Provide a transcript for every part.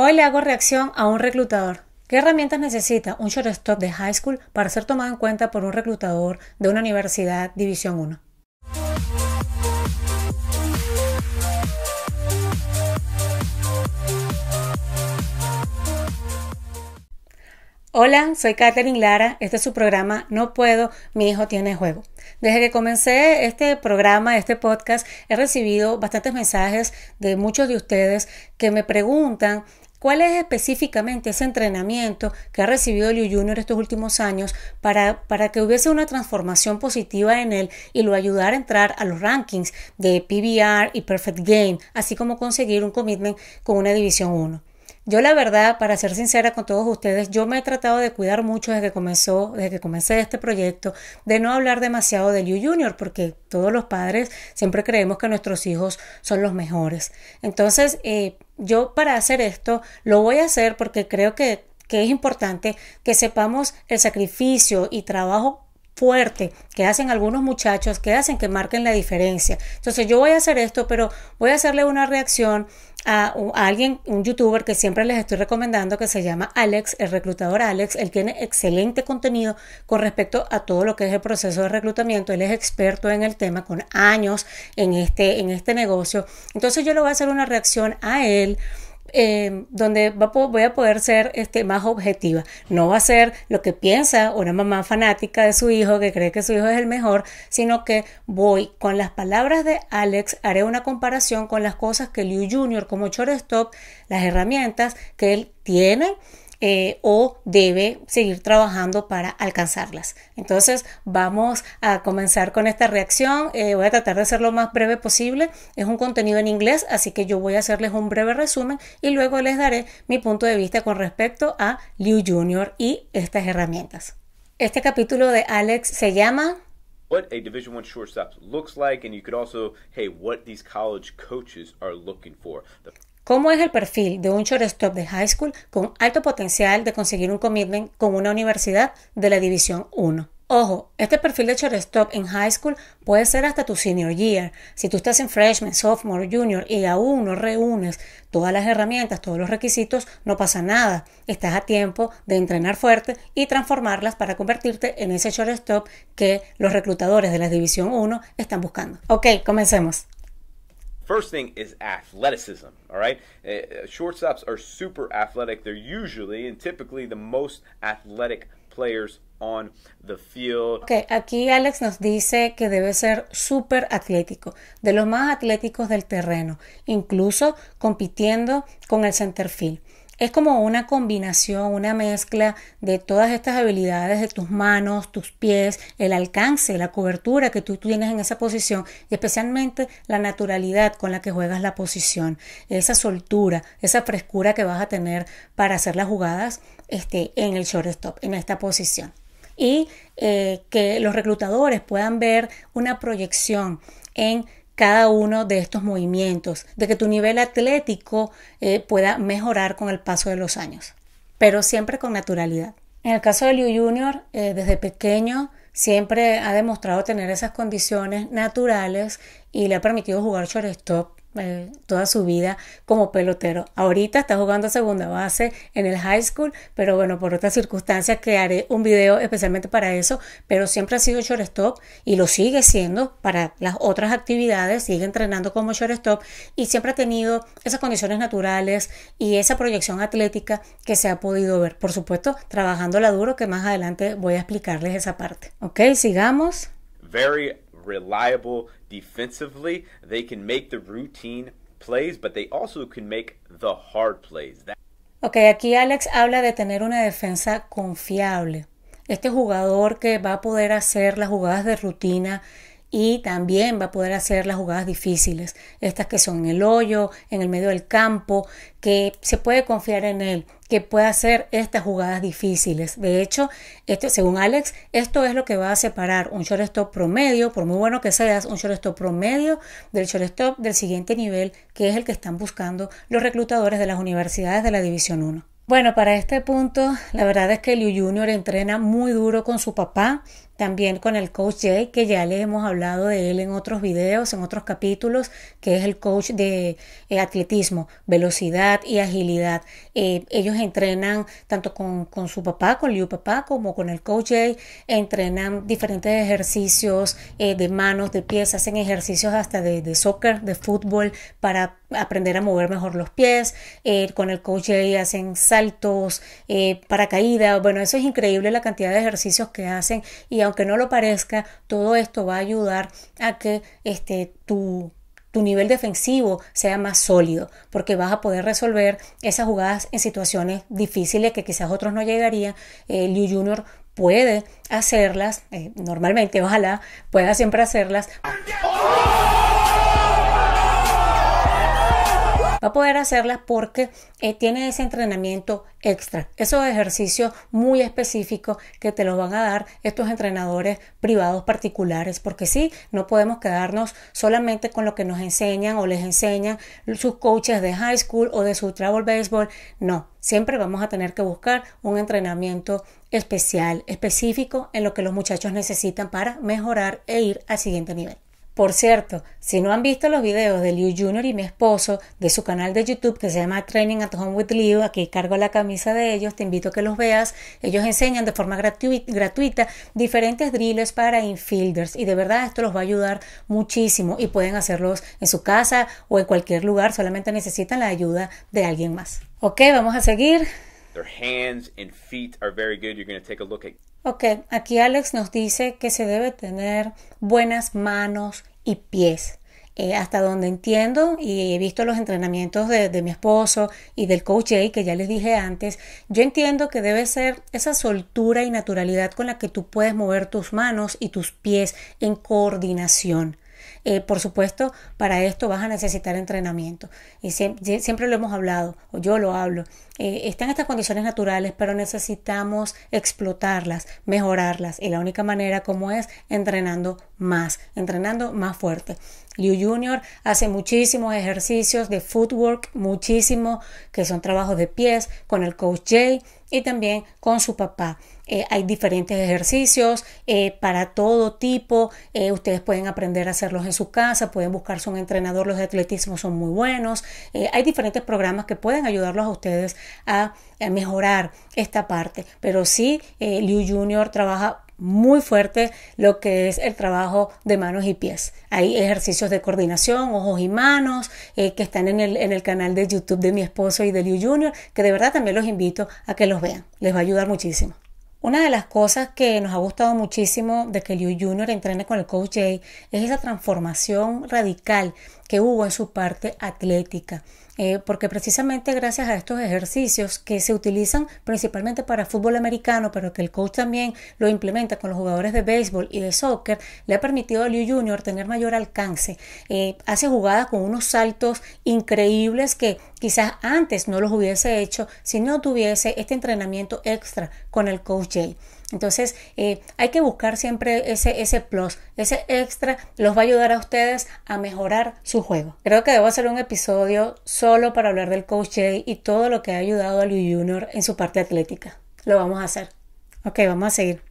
Hoy le hago reacción a un reclutador. ¿Qué herramientas necesita un shortstop de high school para ser tomado en cuenta por un reclutador de una universidad División 1? Hola, soy Katherine Lara. Este es su programa No Puedo, mi hijo tiene juego. Desde que comencé este programa, este podcast, he recibido bastantes mensajes de muchos de ustedes que me preguntan ¿Cuál es específicamente ese entrenamiento que ha recibido Liu Junior estos últimos años para, para, que hubiese una transformación positiva en él y lo ayudara a entrar a los rankings de PBR y Perfect Game, así como conseguir un commitment con una División 1? Yo la verdad, para ser sincera con todos ustedes, yo me he tratado de cuidar mucho desde que comenzó, desde que comencé este proyecto, de no hablar demasiado de You Junior, porque todos los padres siempre creemos que nuestros hijos son los mejores. Entonces, eh, yo para hacer esto lo voy a hacer porque creo que, que es importante que sepamos el sacrificio y trabajo fuerte que hacen algunos muchachos, que hacen que marquen la diferencia. Entonces yo voy a hacer esto, pero voy a hacerle una reacción a, alguien, un youtuber que siempre les estoy recomendando, que se llama Alex, el reclutador Alex. Él tiene excelente contenido con respecto a todo lo que es el proceso de reclutamiento. Él es experto en el tema, con años en este, en este negocio. Entonces yo le voy a hacer una reacción a él Em, donde voy a poder ser este, más objetiva. No va a ser lo que piensa una mamá fanática de su hijo que cree que su hijo es el mejor, sino que voy con las palabras de Alex, haré una comparación con las cosas que Liu Jr. como shortstop, las herramientas que él tiene eh, o debe seguir trabajando para alcanzarlas. Entonces vamos a comenzar con esta reacción. Eh, voy a tratar de ser lo más breve posible. Es un contenido en inglés, así que yo voy a hacerles un breve resumen y luego les daré mi punto de vista con respecto a Liu Junior y estas herramientas. Este capítulo de Alex se llama what a Division One shortstop looks like, and you could also, hey, what these college coaches are looking for. ¿Cómo es el perfil de un shortstop de high school con alto potencial de conseguir un commitment con una universidad de la División 1? Ojo, este perfil de shortstop en high school puede ser hasta tu senior year. Si tú estás en freshman, sophomore, junior y aún no reúnes todas las herramientas, todos los requisitos, no pasa nada. Estás a tiempo de entrenar fuerte y transformarlas para convertirte en ese shortstop que los reclutadores de la División 1 están buscando. Ok, comencemos. First thing is athleticism. All right, uh, shortstops are super athletic. They're usually and typically the most athletic players on the field. Okay, aquí Alex nos dice que debe ser súper atlético, de los más atléticos del terreno, incluso compitiendo con el center field. Es como una combinación, una mezcla de todas estas habilidades de tus manos, tus pies, el alcance, la cobertura que tú tienes en esa posición y especialmente la naturalidad con la que juegas la posición, esa soltura, esa frescura que vas a tener para hacer las jugadas este, en el shortstop, en esta posición. Y eh, que los reclutadores puedan ver una proyección en cada uno de estos movimientos, de que tu nivel atlético eh, pueda mejorar con el paso de los años, pero siempre con naturalidad. En el caso de Liu Junior, eh, desde pequeño siempre ha demostrado tener esas condiciones naturales y le ha permitido jugar shortstop eh, toda su vida como pelotero. Ahorita está jugando segunda base en el high school, pero bueno, por otras circunstancias que un video especialmente para eso, pero siempre ha sido shortstop y lo sigue siendo para las otras actividades, sigue entrenando como shortstop y siempre ha tenido esas condiciones naturales y esa proyección atlética que se ha podido ver. Por supuesto, trabajando la duro, que más adelante voy a explicarles esa parte. Ok, sigamos. Very reliable defensively. They can make the routine plays, but they also can make the hard plays. ok, aquí Alex habla de tener una defensa confiable. Este jugador que va a poder hacer las jugadas de rutina y también va a poder hacer las jugadas difíciles, estas que son en el hoyo, en el medio del campo, que se puede confiar en él, que puede hacer estas jugadas difíciles. De hecho, este, según Alex, esto es lo que va a separar un shortstop promedio, por muy bueno que seas, un shortstop promedio del shortstop del siguiente nivel, que es el que están buscando los reclutadores de las universidades de la División 1. Bueno, para este punto, la verdad es que Liu Junior entrena muy duro con su papá también con el coach Jay, que ya les hemos hablado de él en otros videos, en otros capítulos, que es el coach de eh, atletismo, velocidad y agilidad. Eh, ellos entrenan tanto con, su papá, con Liu Papá, como con el coach Jay, entrenan diferentes ejercicios eh, de manos, de pies, hacen ejercicios hasta de, soccer, de fútbol, para aprender a mover mejor los pies. con el coach Jay hacen saltos, paracaídas, bueno, eso es increíble la cantidad de ejercicios que hacen y aunque no lo parezca, todo esto va a ayudar a que este, tu, tu nivel defensivo sea más sólido, porque vas a poder resolver esas jugadas en situaciones difíciles que quizás otros no llegarían. Eh, Liu Junior puede hacerlas, eh, normalmente, ojalá, pueda siempre hacerlas. va a poder hacerlas porque eh, tiene ese entrenamiento extra, esos ejercicios muy específicos que te los van a dar estos entrenadores privados particulares, porque sí, no podemos quedarnos solamente con lo que nos enseñan o les enseñan sus coaches de high school o de su travel baseball, no, siempre vamos a tener que buscar un entrenamiento especial, específico en lo que los muchachos necesitan para mejorar e ir al siguiente nivel. Por cierto, si no han visto los videos de Liu Junior y mi esposo de su canal de YouTube que se llama Training at Home with Liu, aquí cargo la camisa de ellos, te invito a que los veas. Ellos enseñan de forma gratuita diferentes drills para infielders y de verdad esto los va a ayudar muchísimo y pueden hacerlos en su casa o en cualquier lugar, solamente necesitan la ayuda de alguien más. Ok, vamos a seguir. Ok, aquí Alex nos dice que se debe tener buenas manos, y pies. Eh, hasta donde entiendo y he visto los entrenamientos de, mi esposo y del coach J que ya les dije antes, yo entiendo que debe ser esa soltura y naturalidad con la que tú puedes mover tus manos y tus pies en coordinación. Eh, por supuesto, para esto vas a necesitar entrenamiento. Y siempre, lo hemos hablado, o yo lo hablo. Eh, están estas condiciones naturales, pero necesitamos explotarlas, mejorarlas. Y la única manera como es entrenando más, entrenando más fuerte. Liu Junior hace muchísimos ejercicios de footwork, muchísimo, que son trabajos de pies, con el coach Jay y también con su papá. Eh, hay diferentes ejercicios eh, para todo tipo. Eh, ustedes pueden aprender a hacerlos en su casa, pueden buscarse un entrenador. Los de atletismo son muy buenos. hay diferentes programas que pueden ayudarlos a ustedes a, mejorar esta parte. Pero sí, Liu Junior trabaja muy fuerte lo que es el trabajo de manos y pies. Hay ejercicios de coordinación, ojos y manos, que están en el, en el, canal de YouTube de mi esposo y de Liu Junior, que de verdad también los invito a que los vean. Les va a ayudar muchísimo. Una de las cosas que nos ha gustado muchísimo de que Liu Jr. entrene con el coach Jay es esa transformación radical que hubo en su parte atlética. Eh, porque precisamente gracias a estos ejercicios que se utilizan principalmente para fútbol americano, pero que el coach también lo implementa con los jugadores de béisbol y de soccer, le ha permitido a Liu Jr. tener mayor alcance. Eh, hace jugadas con unos saltos increíbles que quizás antes no los hubiese hecho si no tuviese este entrenamiento extra con el coach Jay. Entonces, eh, hay que buscar siempre ese, ese plus, ese extra, los va a ayudar a ustedes a mejorar su juego. Creo que debo hacer un episodio solo para hablar del Coach y todo lo que ha ayudado a Luis Junior en su parte atlética. Lo vamos a hacer. Ok, vamos a seguir.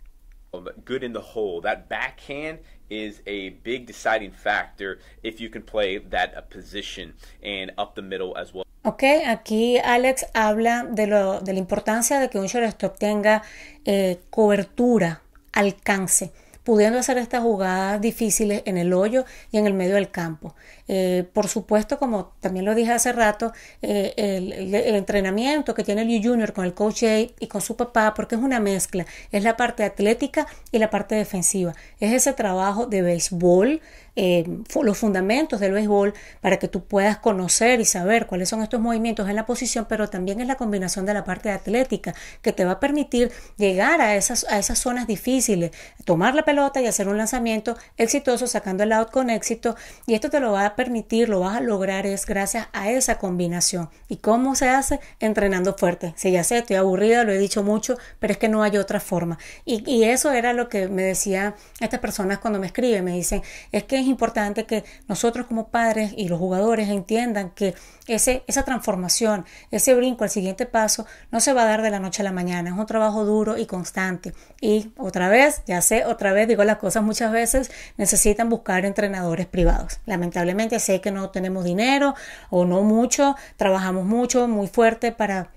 Good in the hole. That backhand is a big deciding factor if you can play that uh, position and up the middle as well. Ok, aquí Alex habla de, lo, de la importancia de que un shortstop tenga eh, cobertura, alcance, pudiendo hacer estas jugadas difíciles en el hoyo y en el medio del campo. Eh, por supuesto, como también lo dije hace rato, eh, el, entrenamiento que tiene el Junior con el coach y con su papá, porque es una mezcla, es la parte atlética y la parte defensiva, es ese trabajo de béisbol. Eh, los fundamentos del béisbol para que tú puedas conocer y saber cuáles son estos movimientos en la posición, pero también es la combinación de la parte atlética que te va a permitir llegar a esas, a esas zonas difíciles, tomar la pelota y hacer un lanzamiento exitoso, sacando el out con éxito, y esto te lo va a permitir, lo vas a lograr es gracias a esa combinación. ¿Y cómo se hace? Entrenando fuerte. Sí, ya sé, estoy aburrida, lo he dicho mucho, pero es que no hay otra forma. Y, eso era lo que me decía estas personas cuando me escriben. Me dicen, es que es importante que nosotros como padres y los jugadores entiendan que ese, esa transformación, ese brinco al siguiente paso, no se va a dar de la noche a la mañana. Es un trabajo duro y constante. Y otra vez, ya sé, otra vez digo las cosas muchas veces, necesitan buscar entrenadores privados. Lamentablemente sé que no tenemos dinero o no mucho, trabajamos mucho, muy fuerte para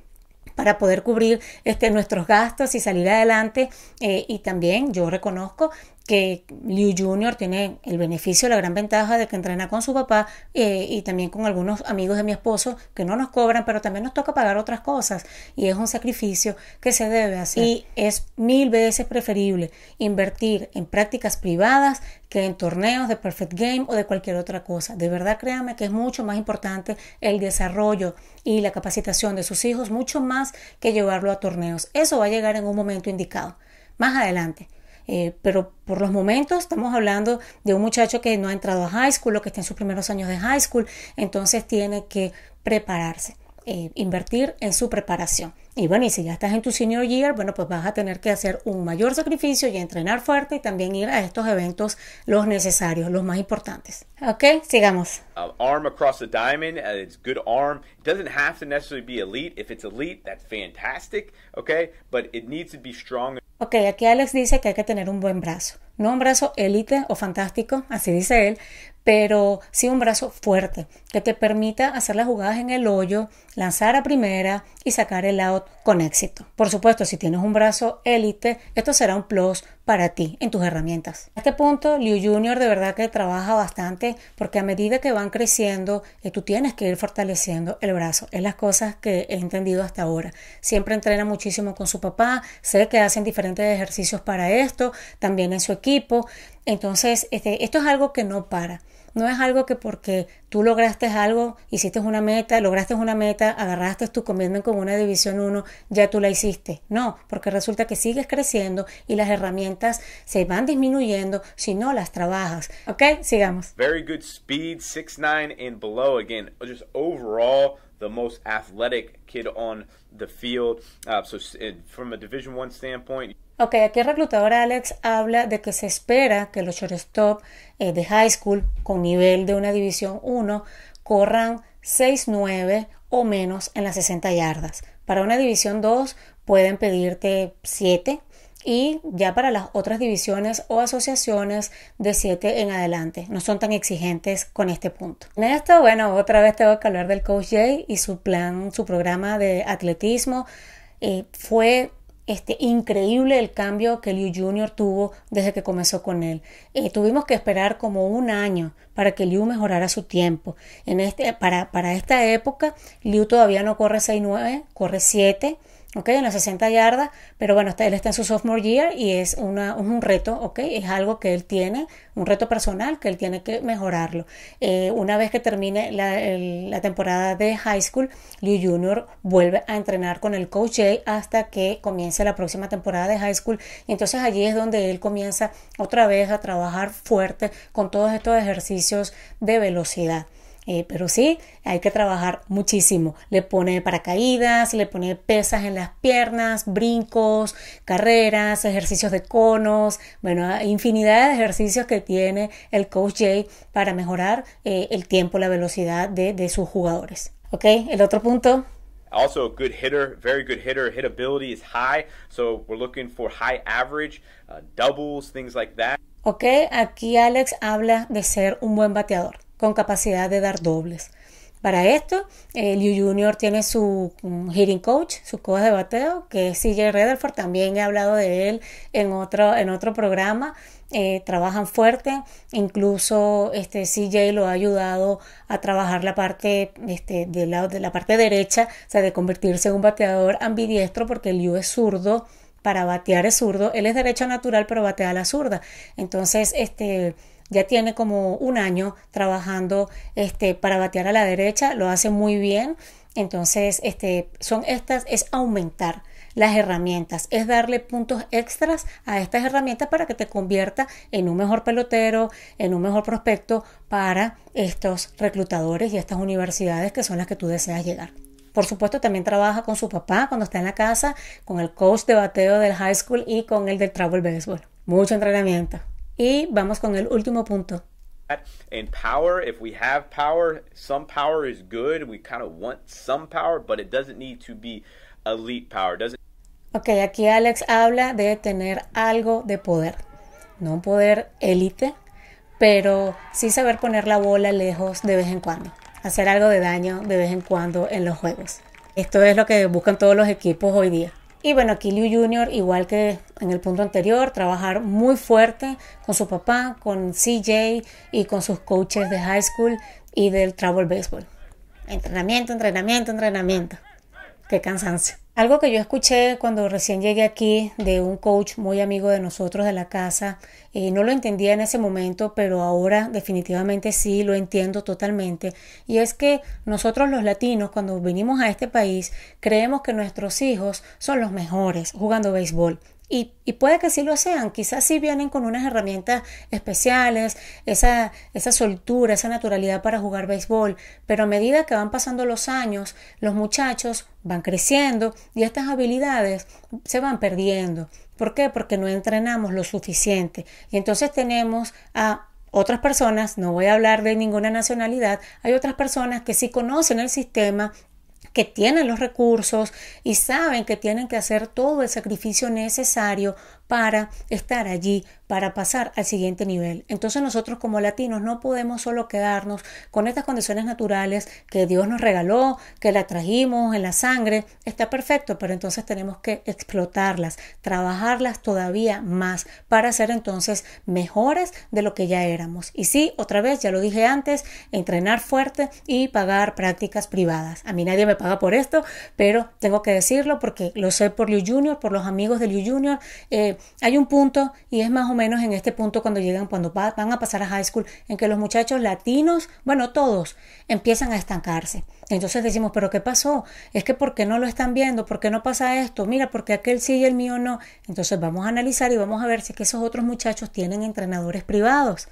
para poder cubrir este, nuestros gastos y salir adelante. Eh, y también yo reconozco que Liu Junior tiene el beneficio, la gran ventaja de que entrena con su papá eh, y también con algunos amigos de mi esposo que no nos cobran, pero también nos toca pagar otras cosas y es un sacrificio que se debe hacer. Y es mil veces preferible invertir en prácticas privadas que en torneos de Perfect Game o de cualquier otra cosa. De verdad, créanme que es mucho más importante el desarrollo y la capacitación de sus hijos, mucho más que llevarlo a torneos. Eso va a llegar en un momento indicado, más adelante eh, pero por los momentos estamos hablando de un muchacho que no ha entrado a high school o que está en sus primeros años de high school, entonces tiene que prepararse. Eh, invertir en su preparación. Y bueno, y si ya estás en tu senior year, bueno, pues vas a tener que hacer un mayor sacrificio y entrenar fuerte y también ir a estos eventos los necesarios, los más importantes. Ok, sigamos. Uh, arm across the diamond, uh, it's good arm. doesn't have to necessarily be elite. If it's elite, that's fantastic, okay? But it needs to be strong. Ok, aquí Alex dice que hay que tener un buen brazo. No un brazo élite o fantástico, así dice él, pero sí un brazo fuerte que te permita hacer las jugadas en el hoyo, lanzar a primera y sacar el out con éxito. Por supuesto, si tienes un brazo élite, esto será un plus para ti en tus herramientas. A este punto, Liu Junior de verdad que trabaja bastante porque a medida que van creciendo, eh, tú tienes que ir fortaleciendo el brazo. Es las cosas que he entendido hasta ahora. Siempre entrena muchísimo con su papá, sé que hacen diferentes ejercicios para esto, también en su equipo. Entonces, este, esto es algo que no para. No es algo que porque tú lograste algo, hiciste una meta, lograste una meta, agarraste tu commitment con una división 1, ya tú la hiciste. No, porque resulta que sigues creciendo y las herramientas se van disminuyendo si no las trabajas. Ok, sigamos. Very good speed, 6'9 and below. Again, just overall. the most athletic kid on the field. Uh, so, from a Division One standpoint, Ok, aquí el reclutador Alex habla de que se espera que los shortstop eh, de high school con nivel de una división 1 corran 6-9 o menos en las 60 yardas. Para una división 2 pueden pedirte 7 y ya para las otras divisiones o asociaciones de 7 en adelante. No son tan exigentes con este punto. En esto, bueno, otra vez tengo que hablar del Coach Jay y su plan, su programa de atletismo. Eh, fue este, increíble el cambio que Liu Jr. tuvo desde que comenzó con él. Eh, tuvimos que esperar como un año para que Liu mejorara su tiempo. En este, para, para esta época, Liu todavía no corre 6-9, corre 7 ¿ok? En las 60 yardas, pero bueno, él está en su sophomore year y es una, un reto, ¿ok? Es algo que él tiene, un reto personal que él tiene que mejorarlo. Eh, una vez que termine la, temporada de high school, Liu Junior vuelve a entrenar con el coach A hasta que comience la próxima temporada de high school y entonces allí es donde él comienza otra vez a trabajar fuerte con todos estos ejercicios de velocidad. Eh, pero sí, hay que trabajar muchísimo. Le pone paracaídas, le pone pesas en las piernas, brincos, carreras, ejercicios de conos, bueno, infinidad de ejercicios que tiene el coach Jay para mejorar eh, el tiempo, la velocidad de, sus jugadores. ¿Ok? El otro punto. Also, Ok, aquí Alex habla de ser un buen bateador con capacidad de dar dobles. Para esto, eh, Liu Junior tiene su mm, hitting coach, su coach de bateo, que es CJ Rederford. También he hablado de él en otro, en otro programa. Eh, trabajan fuerte, incluso este, CJ lo ha ayudado a trabajar la parte este, de, la, de la parte derecha, o sea, de convertirse en un bateador ambidiestro, porque Liu es zurdo para batear es zurdo, él es derecho natural, pero batea a la zurda. Entonces, este, ya tiene como un año trabajando este, para batear a la derecha, lo hace muy bien. Entonces, este, son estas, es aumentar las herramientas, es darle puntos extras a estas herramientas para que te convierta en un mejor pelotero, en un mejor prospecto para estos reclutadores y estas universidades que son las que tú deseas llegar. Por supuesto, también trabaja con su papá cuando está en la casa, con el coach de bateo del high school y con el del travel baseball. Mucho entrenamiento. Y vamos con el último punto. Ok, aquí Alex habla de tener algo de poder. No un poder élite, pero sí saber poner la bola lejos de vez en cuando. Hacer algo de daño de vez en cuando en los juegos. Esto es lo que buscan todos los equipos hoy día. Y bueno, aquí Liu Jr., igual que en el punto anterior, trabajar muy fuerte con su papá, con CJ y con sus coaches de high school y del travel baseball. Entrenamiento, entrenamiento, entrenamiento qué cansancio. Algo que yo escuché cuando recién llegué aquí de un coach muy amigo de nosotros de la casa, y eh, no lo entendía en ese momento, pero ahora definitivamente sí lo entiendo totalmente, y es que nosotros los latinos cuando venimos a este país creemos que nuestros hijos son los mejores jugando béisbol y, puede que sí lo sean, quizás sí vienen con unas herramientas especiales, esa, esa soltura, esa naturalidad para jugar béisbol, pero a medida que van pasando los años, los muchachos van creciendo y estas habilidades se van perdiendo. ¿Por qué? Porque no entrenamos lo suficiente. Y entonces tenemos a otras personas, no voy a hablar de ninguna nacionalidad, hay otras personas que sí conocen el sistema que tienen los recursos y saben que tienen que hacer todo el sacrificio necesario para estar allí, para pasar al siguiente nivel. Entonces nosotros como latinos no podemos solo quedarnos con estas condiciones naturales que Dios nos regaló, que la trajimos en la sangre, está perfecto, pero entonces tenemos que explotarlas, trabajarlas todavía más para ser entonces mejores de lo que ya éramos. Y sí, otra vez, ya lo dije antes, entrenar fuerte y pagar prácticas privadas. A mí nadie me paga por esto, pero tengo que decirlo porque lo sé por Liu Junior, por los amigos de Liu Junior. Eh, hay un punto, y es más o menos en este punto cuando llegan, cuando van a pasar a high school, en que los muchachos latinos, bueno, todos, empiezan a estancarse. Entonces decimos, pero ¿qué pasó? Es que ¿por qué no lo están viendo? ¿Por qué no pasa esto? Mira, porque aquel sí y el mío no. Entonces vamos a analizar y vamos a ver si esos otros muchachos tienen entrenadores privados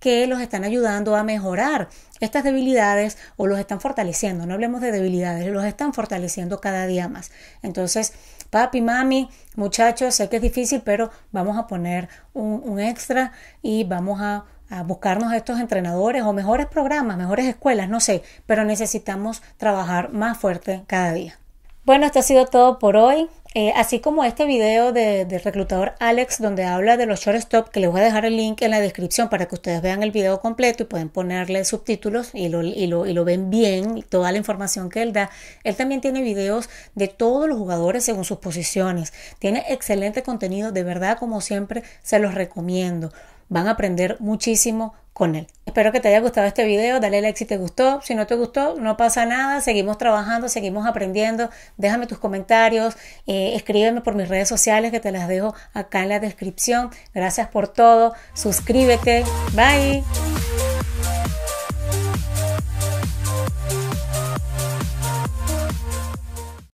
que los están ayudando a mejorar estas debilidades o los están fortaleciendo. No hablemos de debilidades, los están fortaleciendo cada día más. Entonces, papi, mami, muchachos, sé que es difícil, pero vamos a poner un, extra y vamos a buscarnos estos entrenadores o mejores programas, mejores escuelas, no sé, pero necesitamos trabajar más fuerte cada día. Bueno, esto ha sido todo por hoy. Eh, así como este video del de reclutador Alex donde habla de los shortstop, que les voy a dejar el link en la descripción para que ustedes vean el video completo y pueden ponerle subtítulos y lo, y lo, y lo ven bien, toda la información que él da. Él también tiene videos de todos los jugadores según sus posiciones. Tiene excelente contenido, de verdad como siempre se los recomiendo van a aprender muchísimo él. Espero que te haya gustado este video, dale like si te gustó, si no te gustó, no pasa nada, seguimos trabajando, seguimos aprendiendo, déjame tus comentarios, eh, escríbeme por mis redes sociales que te las dejo acá en la descripción. Gracias por todo, suscríbete, bye.